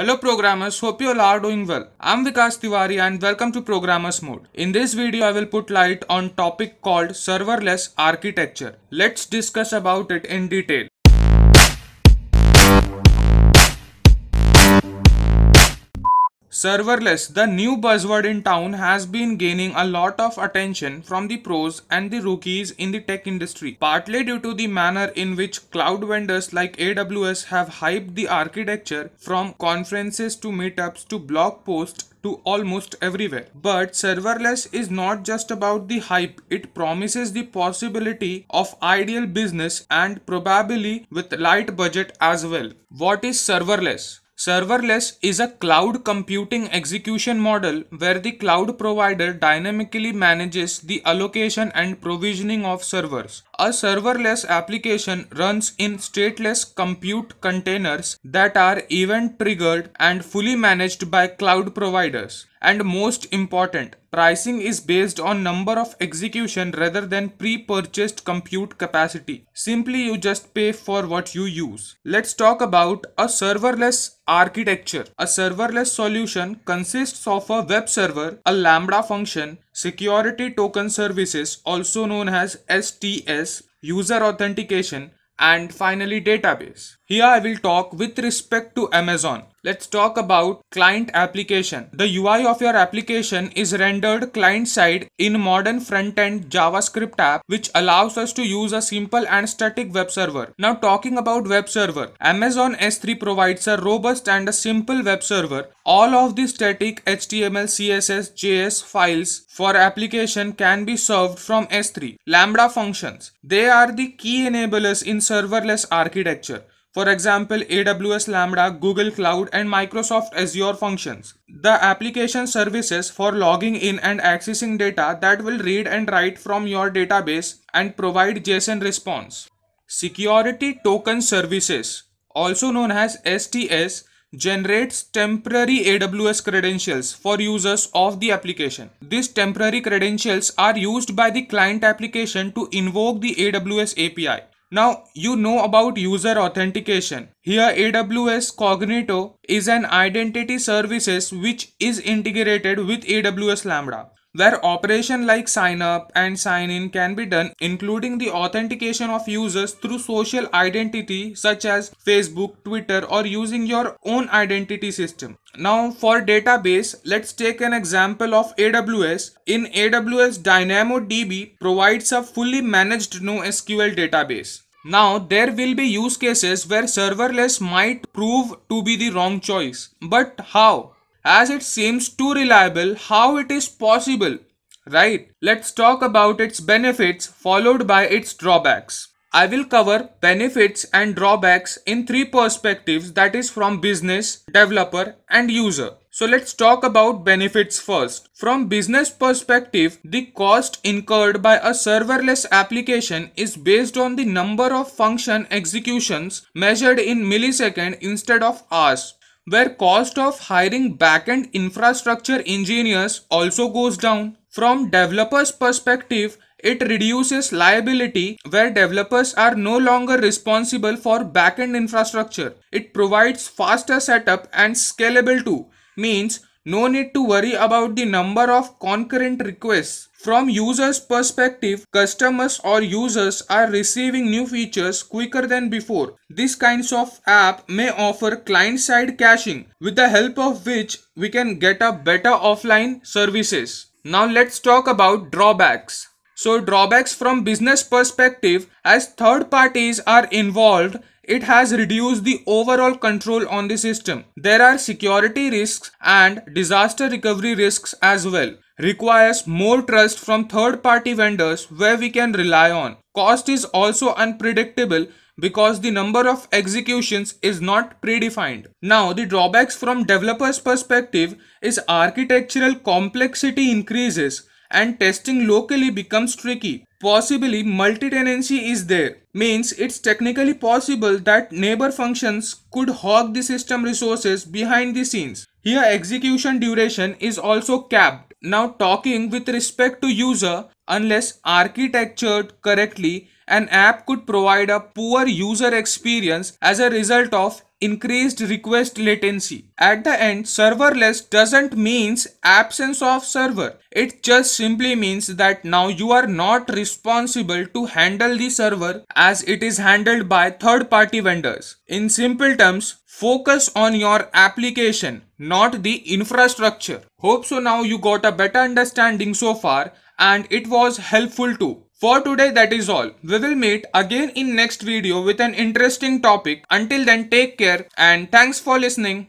Hello programmers, hope you all are doing well. I'm Vikas Tiwari and welcome to Programmers Mode. In this video I will put light on topic called serverless architecture. Let's discuss about it in detail. Serverless, the new buzzword in town, has been gaining a lot of attention from the pros and the rookies in the tech industry, partly due to the manner in which cloud vendors like AWS have hyped the architecture from conferences to meetups to blog posts to almost everywhere. But serverless is not just about the hype, it promises the possibility of ideal business and probably with light budget as well. What is serverless? Serverless is a cloud computing execution model where the cloud provider dynamically manages the allocation and provisioning of servers. A serverless application runs in stateless compute containers that are event triggered and fully managed by cloud providers. And most important, pricing is based on number of execution rather than pre-purchased compute capacity. Simply you just pay for what you use. Let's talk about a serverless architecture. A serverless solution consists of a web server, a Lambda function, security token services also known as STS, user authentication, and finally database. Here I will talk with respect to Amazon. Let's talk about client application. The UI of your application is rendered client side in modern front end JavaScript app, which allows us to use a simple and static web server. Now, talking about web server, Amazon S3 provides a robust and a simple web server. All of the static HTML, CSS, JS files for application can be served from S3. Lambda functions. They are the key enablers in serverless architecture. For example, AWS Lambda, Google Cloud, and Microsoft Azure functions. The application services for logging in and accessing data that will read and write from your database and provide JSON response. Security Token Services, also known as STS, generates temporary AWS credentials for users of the application. These temporary credentials are used by the client application to invoke the AWS API. Now you know about user authentication. Here AWS Cognito is an identity services which is integrated with AWS Lambda where operation like sign up and sign in can be done including the authentication of users through social identity such as Facebook, Twitter or using your own identity system. Now for database, let's take an example of AWS. In AWS DynamoDB provides a fully managed NoSQL database. Now there will be use cases where serverless might prove to be the wrong choice. But how? as it seems too reliable how it is possible right let's talk about its benefits followed by its drawbacks i will cover benefits and drawbacks in three perspectives that is from business developer and user so let's talk about benefits first. From business perspective, the cost incurred by a serverless application is based on the number of function executions measured in millisecond instead of hours where cost of hiring backend infrastructure engineers also goes down. From developers perspective, it reduces liability where developers are no longer responsible for backend infrastructure. It provides faster setup and scalable too, means no need to worry about the number of concurrent requests. From users perspective, customers or users are receiving new features quicker than before. These kinds of app may offer client-side caching with the help of which we can get a better offline services. Now let's talk about drawbacks. So drawbacks from business perspective as third parties are involved it has reduced the overall control on the system. There are security risks and disaster recovery risks as well. Requires more trust from third party vendors where we can rely on. Cost is also unpredictable because the number of executions is not predefined. Now the drawbacks from developer's perspective is architectural complexity increases and testing locally becomes tricky. Possibly multi-tenancy is there, means it's technically possible that neighbor functions could hog the system resources behind the scenes. Here execution duration is also capped. Now talking with respect to user, unless architectured correctly, an app could provide a poor user experience as a result of increased request latency. At the end, serverless doesn't means absence of server. It just simply means that now you are not responsible to handle the server as it is handled by third party vendors. In simple terms, focus on your application, not the infrastructure. Hope so now you got a better understanding so far and it was helpful too. For today that is all. We will meet again in next video with an interesting topic. Until then take care and thanks for listening.